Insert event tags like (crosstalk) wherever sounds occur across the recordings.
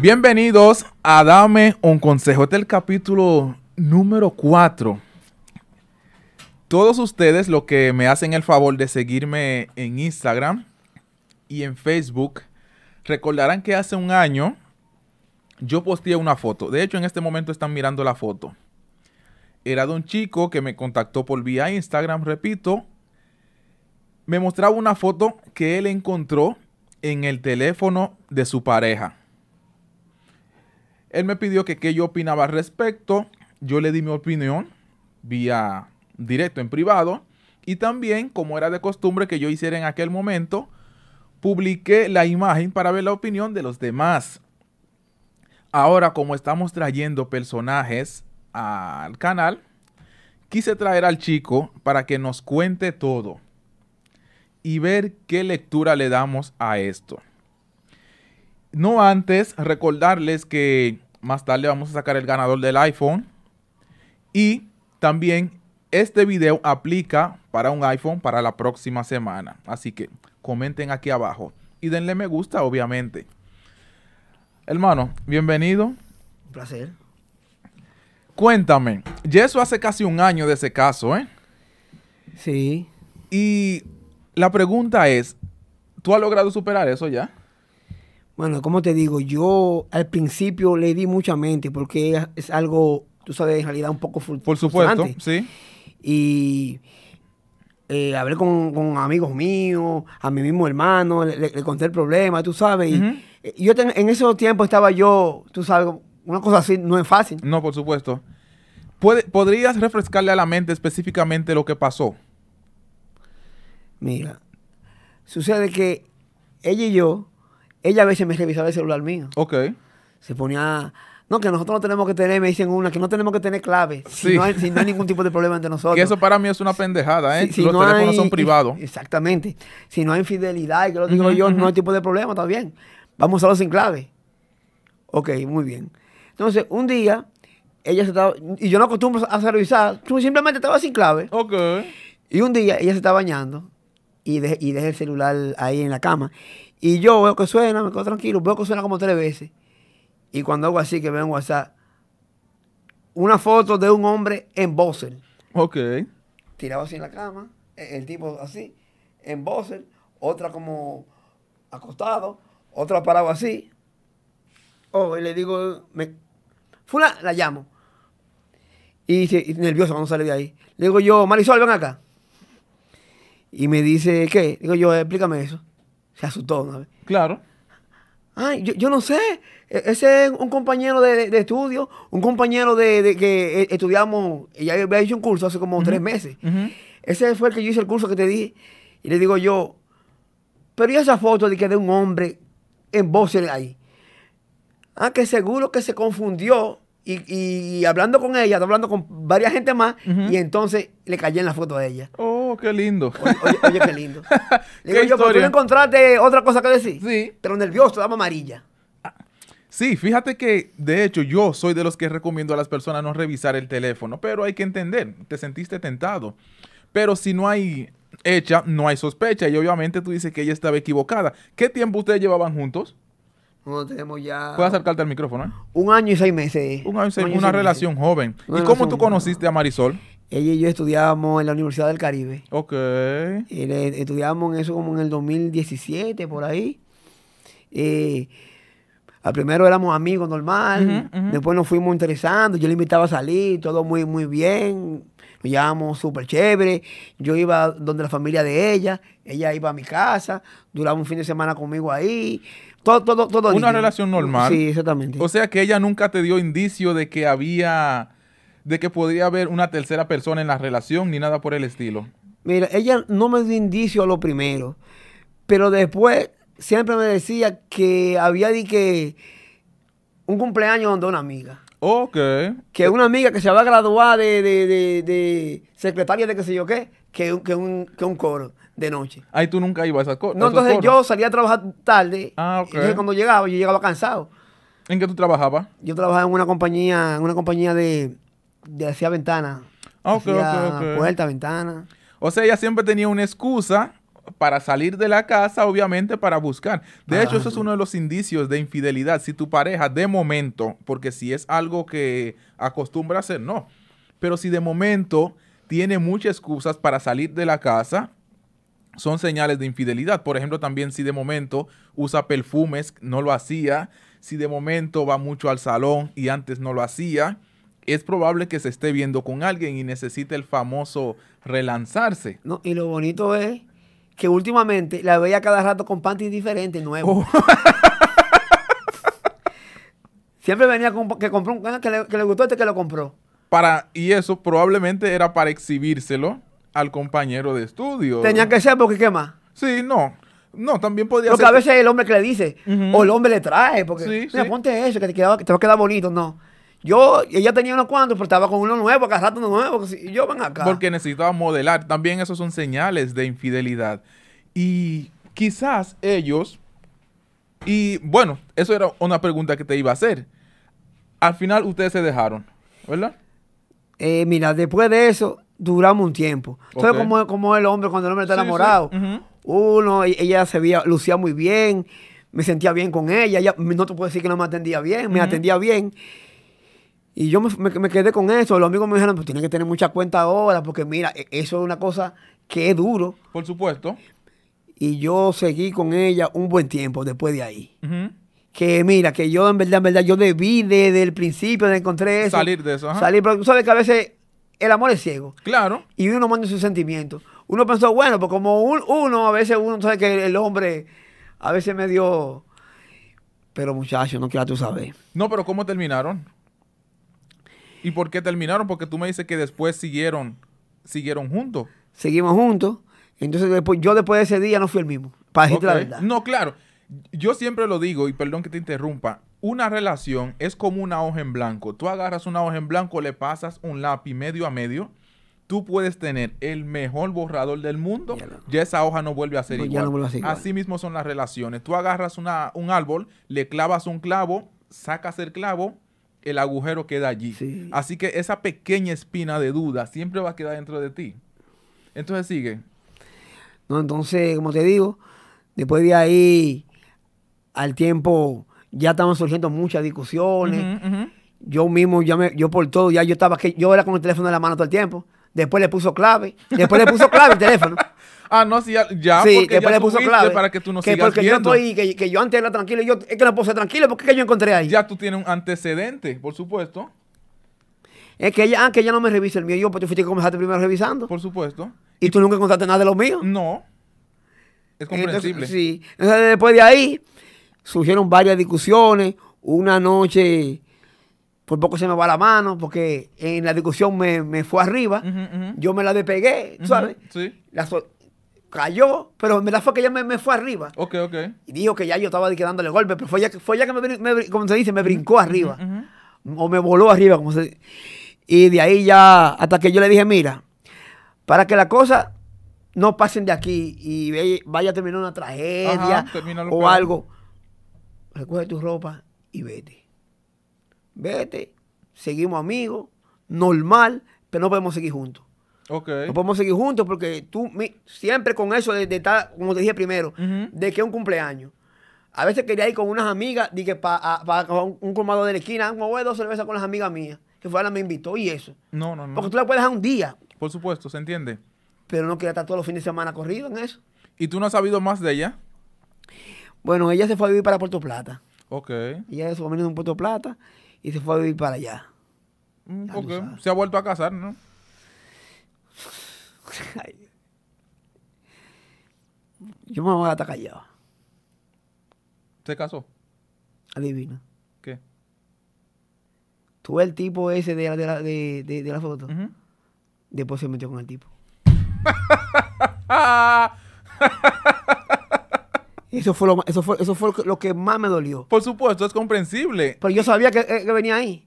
Bienvenidos a Dame un Consejo. Este es el capítulo número 4. Todos ustedes lo que me hacen el favor de seguirme en Instagram y en Facebook, recordarán que hace un año yo posteé una foto. De hecho, en este momento están mirando la foto. Era de un chico que me contactó por vía Instagram, repito. Me mostraba una foto que él encontró en el teléfono de su pareja él me pidió que qué yo opinaba al respecto. Yo le di mi opinión vía directo en privado. Y también, como era de costumbre que yo hiciera en aquel momento, publiqué la imagen para ver la opinión de los demás. Ahora, como estamos trayendo personajes al canal, quise traer al chico para que nos cuente todo y ver qué lectura le damos a esto. No antes recordarles que más tarde vamos a sacar el ganador del iPhone. Y también este video aplica para un iPhone para la próxima semana. Así que comenten aquí abajo y denle me gusta, obviamente. Hermano, bienvenido. Un placer. Cuéntame, ya eso hace casi un año de ese caso, ¿eh? Sí. Y la pregunta es, ¿tú has logrado superar eso ya? Bueno, como te digo, yo al principio le di mucha mente porque es algo, tú sabes, en realidad un poco frustrante. Por supuesto, sí. Y eh, hablé con, amigos míos, a mi mismo hermano, le, conté el problema, tú sabes. Eh, yo en esos tiempos estaba yo, tú sabes, una cosa así no es fácil. No, por supuesto. ¿Puede, ¿Podrías refrescarle a la mente específicamente lo que pasó? Mira, sucede que ella y yo ella a veces me revisaba el celular mío. Ok. Se ponía. No, que nosotros no tenemos que tener, me dicen una, que no tenemos que tener clave. Sí. Si, no hay, ningún tipo de problema entre (laughs) nosotros. Que eso para mí es una pendejada, ¿eh? Si, los teléfonos son privados. Exactamente. Si no hay infidelidad y que lo digo yo, no hay tipo de problema, está bien. Vamos a usarlo sin clave. Ok, muy bien. Entonces, un día, ella se estaba. Y yo no acostumbro a revisar, simplemente estaba sin clave. Ok. Y un día, ella se estaba bañando y, de, y deja el celular ahí en la cama. Y yo veo que suena, me quedo tranquilo, veo que suena como tres veces. Y cuando hago así, que veo en WhatsApp, una foto de un hombre en bósel Ok. Tirado así en la cama, e, el tipo así, en bósel otra como acostado, otra parado así. Oh, y le digo, me, Fula, la llamo. Y, y, nervioso cuando sale de ahí. Le digo yo, Marisol, ven acá. Y me dice, ¿qué? Digo yo, explícame eso se asustó una Claro. Ay, yo, no sé. E, ese es un compañero de, estudio, un compañero de, que eh, estudiamos, ya había hecho un curso hace como tres meses. Ese fue el que yo hice el curso que te di Y le digo yo, pero ¿y esa foto de que de un hombre en voz ahí? Ah, que seguro que se confundió y, hablando con ella, hablando con varias gente más, y entonces le cayó en la foto a ella. Oh. Oh, qué lindo. Oye, qué lindo. (laughs) pero tú no encontraste otra cosa que decir. Sí. Pero nervioso, dame amarilla. Ah, sí, fíjate que de hecho yo soy de los que recomiendo a las personas no revisar el teléfono, pero hay que entender, te sentiste tentado. Pero si no hay hecha, no hay sospecha y obviamente tú dices que ella estaba equivocada. ¿Qué tiempo ustedes llevaban juntos? No tenemos ya. Puedes acercarte al micrófono. ¿eh? Un año y seis meses. Un año una relación joven. ¿Y cómo tú conociste a Marisol? Ella y yo estudiábamos en la Universidad del Caribe. Ok. estudiábamos en eso como en el 2017, por ahí. Eh, al primero éramos amigos normal, después nos fuimos interesando, yo le invitaba a salir, todo muy, muy bien, Me llevábamos súper chévere, yo iba donde la familia de ella, ella iba a mi casa, duraba un fin de semana conmigo ahí, todo, todo, todo. Una relación normal. Sí, exactamente. O sea que ella nunca te dio indicio de que había de que podría haber una tercera persona en la relación ni nada por el estilo? Mira, ella no me dio indicio a lo primero, pero después siempre me decía que había de que un cumpleaños donde una amiga. Ok. Que una amiga que se va a graduar de, secretaria de qué sé yo qué, que, que, un, un coro de noche. Ahí tú nunca ibas a esas cosas. No, entonces yo salía a trabajar tarde. Ah, ok. Entonces cuando llegaba, yo llegaba cansado. ¿En qué tú trabajabas? Yo trabajaba en una compañía, en una compañía de, decía ventana. Ah, ok, Puerta, ventana. O sea, ella siempre tenía una excusa para salir de la casa, obviamente, para buscar. De hecho, eso es uno de los indicios de infidelidad. Si tu pareja, de momento, porque si es algo que acostumbra a hacer, no. Pero si de momento tiene muchas excusas para salir de la casa, son señales de infidelidad. Por ejemplo, también si de momento usa perfumes, no lo hacía. Si de momento va mucho al salón y antes no lo hacía es probable que se esté viendo con alguien y necesite el famoso relanzarse. No, y lo bonito es que últimamente la veía cada rato con panties diferentes, nuevos. Oh. (laughs) Siempre venía que compró un ah, que le, que le gustó este que lo compró. Para, y eso probablemente era para exhibírselo al compañero de estudio. Tenía que ser porque qué más. Sí, no. No, también podía porque ser. Porque a veces el hombre que le dice, o el hombre le trae, porque sí, ponte eso, que te, queda, te va a quedar bonito, no. Yo, ella tenía unos cuantos, pero estaba con uno nuevo, agarrando uno nuevo. Y yo van acá. Porque necesitaba modelar. También esos son señales de infidelidad. Y quizás ellos. Y bueno, eso era una pregunta que te iba a hacer. Al final ustedes se dejaron, ¿verdad? Eh, mira, después de eso, duramos un tiempo. Entonces, como, como el hombre, cuando el hombre está enamorado, uno, e-, ella se veía, lucía muy bien, me sentía bien con ella, ella no te puedo decir que no me atendía bien, me atendía bien. Y yo me, quedé con eso. Los amigos me dijeron, pues tienes que tener mucha cuenta ahora, porque mira, e, eso es una cosa que es duro. Por supuesto. Y yo seguí con ella un buen tiempo después de ahí. Que mira, que yo en verdad, en verdad, yo debí desde el principio, de encontré eso. Salir de eso. Salir, pero tú sabes que a veces el amor es ciego. Claro. Y uno manda sus sentimientos. Uno pensó, bueno, pues como uno, a veces uno sabe que el hombre a veces me dio... Pero muchacho no quiero tú saber. No, pero ¿cómo terminaron? ¿Y por qué terminaron? Porque tú me dices que después siguieron, siguieron juntos. Seguimos juntos. Entonces después, yo después de ese día no fui el mismo. Para decirte la verdad. No, claro. Yo siempre lo digo, y perdón que te interrumpa, una relación es como una hoja en blanco. Tú agarras una hoja en blanco, le pasas un lápiz medio a medio. Tú puedes tener el mejor borrador del mundo, ya, esa hoja pues no vuelve a ser igual. Así mismo son las relaciones. Tú agarras una, un árbol, le clavas un clavo, sacas el clavo, el agujero queda allí. Así que esa pequeña espina de duda siempre va a quedar dentro de ti. Entonces sigue. No, entonces, como te digo, después de ahí, al tiempo, ya estaban surgiendo muchas discusiones. Yo mismo, ya me, yo por todo, ya yo estaba, que yo era con el teléfono en la mano todo el tiempo después le puso clave, después le puso clave el teléfono. (laughs) Ah, no, sí, ya, ya sí, después le puso clave. Para que tú no que porque yo estoy, que, que, yo antes era tranquilo, yo es que no puedo ser tranquilo porque qué que yo encontré ahí. Ya tú tienes un antecedente, por supuesto. Es que ella, ah, que no me revisa el mío. Yo, pues tú fuiste que comenzaste primero revisando. Por supuesto. ¿Y, tú nunca encontraste nada de lo mío? No. Es comprensible. sí. Entonces, después de ahí, surgieron varias discusiones. Una noche por poco se me va la mano, porque en la discusión me, fue arriba, yo me la despegué, ¿sabes? Sí. cayó, pero me verdad fue que ella me, fue arriba. Ok, ok. Y dijo que ya yo estaba dándole golpe, pero fue ya que me, como se dice, me brincó arriba. O me voló arriba, como se Y de ahí ya, hasta que yo le dije, mira, para que la cosa no pasen de aquí y vaya a terminar una tragedia o algo. Recoge tu ropa y vete vete, seguimos amigos, normal, pero no podemos seguir juntos. Okay. No podemos seguir juntos porque tú siempre con eso de, estar, como te dije primero, de que un cumpleaños. A veces quería ir con unas amigas, dije, para un, un, de la esquina, me ah, voy dos cervezas con las amigas mías, que fue fuera me invitó y eso. No, no, no. Porque tú la puedes dejar un día. Por supuesto, se entiende. Pero no quería estar todos los fines de semana corrido en eso. ¿Y tú no has sabido más de ella? Bueno, ella se fue a vivir para Puerto Plata. Ok. Ella se fue a vivir en Puerto Plata y se fue a vivir para allá. Mm, porque se ha vuelto a casar, ¿no? (laughs) Yo me voy a estar callado. ¿Se casó? Adivina. ¿Qué? Tuve el tipo ese de la, de de, la foto. Después se metió con el tipo. (laughs) Eso fue, lo, eso, eso fue lo que más me dolió. Por supuesto, es comprensible. Pero yo sabía que, eh, venía ahí.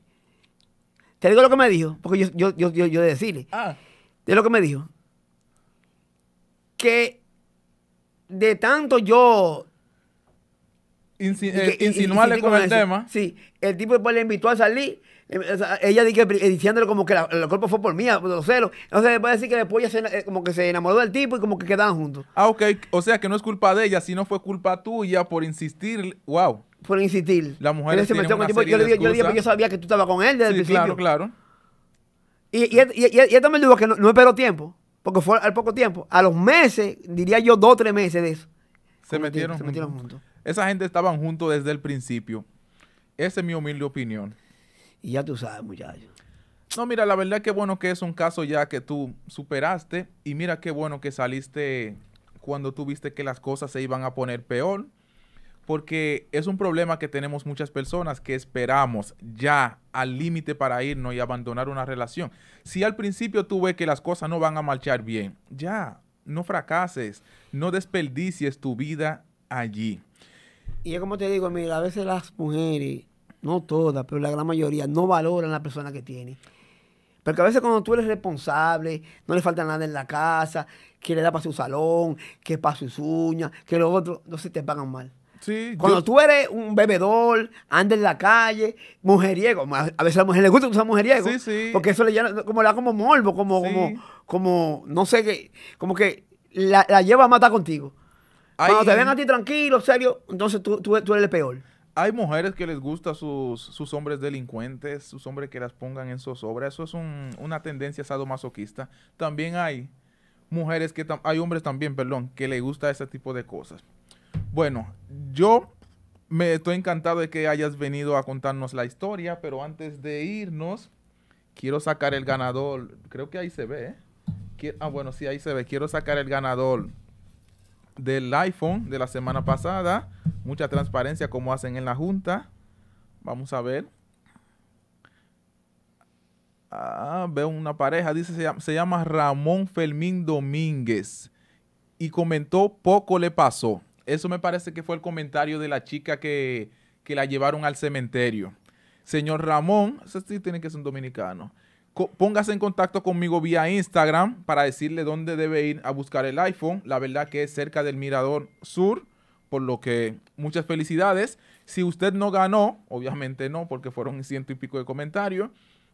Te digo lo que me dijo, porque yo, yo, yo, decirle. Ah. De lo que me dijo. Que de tanto yo. Eh, insinuarle con, el tema. Sí, el tipo después le invitó a salir ella diciéndole como que la, el cuerpo fue por mí, por los celos. Entonces, puede decir que después ella se, eh, como que se enamoró del tipo y como que quedaban juntos. Ah, ok. O sea que no es culpa de ella, sino fue culpa tuya por insistir. ¡Wow! Por insistir. La mujer se metió con el tipo. Yo le dije, yo, pues, yo, sabía que tú estabas con él desde el principio. Claro, claro. Y, y, y, también dijo que no, no, esperó tiempo, porque fue al poco tiempo. A los meses, diría yo, dos o tres meses de eso. Se metieron, juntos. Esa gente estaban juntos desde el principio. Esa es mi humilde opinión. Y ya tú sabes, muchachos. No, mira, la verdad que bueno que es un caso ya que tú superaste y mira qué bueno que saliste cuando tú viste que las cosas se iban a poner peor, porque es un problema que tenemos muchas personas que esperamos ya al límite para irnos y abandonar una relación. Si al principio tú ves que las cosas no van a marchar bien, ya, no fracases, no desperdicies tu vida allí. Y es como te digo, mira, a veces las mujeres no todas, pero la gran mayoría, no valoran la persona que tiene. Porque a veces cuando tú eres responsable, no le falta nada en la casa, que le da para su salón, que para sus uñas, que lo otro, no se te pagan mal. Sí, cuando tú eres un bebedor, andas en la calle, mujeriego, a veces a la mujer le gusta usar mujeriego, porque eso le, como, la da como morbo, como, como, como, no sé qué, como que la, lleva a matar contigo. Cuando te ven a ti tranquilo, serio, entonces tú, tú, tú eres el peor. Hay mujeres que les gusta sus, sus hombres delincuentes, sus hombres que las pongan en sus obras. Eso es una tendencia sadomasoquista. También hay mujeres que... Hay hombres también, perdón, que les gusta ese tipo de cosas. Bueno, yo me estoy encantado de que hayas venido a contarnos la historia, pero antes de irnos, quiero sacar el ganador. Creo que ahí se ve, ¿eh? ah, bueno, sí, ahí se ve. Quiero sacar el ganador del iPhone de la semana pasada. Mucha transparencia como hacen en la junta. Vamos a ver. Ah, veo una pareja, dice, se llama, Ramón Fermín Domínguez. Y comentó, poco le pasó. Eso me parece que fue el comentario de la chica que, la llevaron al cementerio. Señor Ramón, eso tiene que ser un dominicano póngase en contacto conmigo vía Instagram para decirle dónde debe ir a buscar el iPhone. La verdad que es cerca del Mirador Sur, por lo que muchas felicidades. Si usted no ganó, obviamente no, porque fueron ciento y pico de comentarios,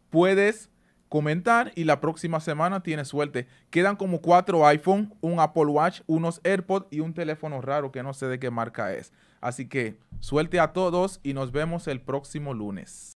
puedes comentar y la próxima semana tiene suerte. Quedan como cuatro iPhone, un Apple Watch, unos AirPods y un teléfono raro que no sé de qué marca es. Así que suerte a todos y nos vemos el próximo lunes.